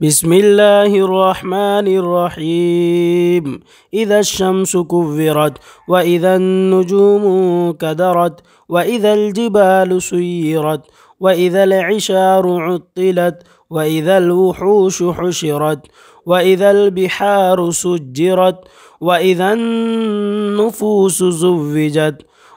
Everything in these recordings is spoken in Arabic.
بسم الله الرحمن الرحيم إذا الشمس كفرت وإذا النجوم كدرت وإذا الجبال سيرت وإذا العشار عطلت وإذا الوحوش حشرت وإذا البحار سجرت وإذا النفوس زوجت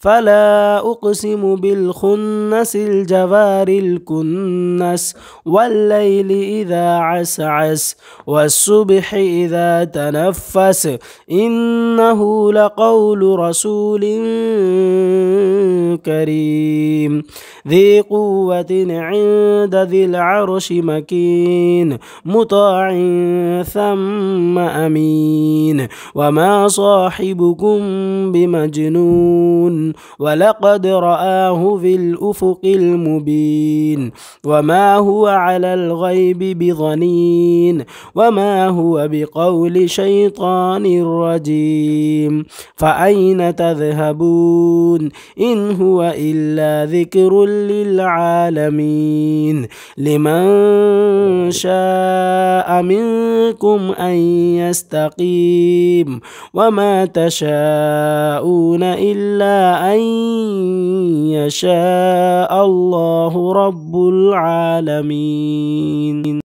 فلا أقسم بالخنس الجوار الكنس والليل إذا عسعس والصبح إذا تنفس إنه لقول رسول كريم ذي قوة عند ذي العرش مكين مطاع ثم أمين وما صاحبكم بمجنون ولقد رآه في الأفق المبين وما هو على الغيب بظنين وما هو بقول شيطان رجيم فأين تذهبون إن هو إلا ذكر للعالمين لمن شاء منكم أن يستقيم وما تشاءون إلا أن يشاء الله رب العالمين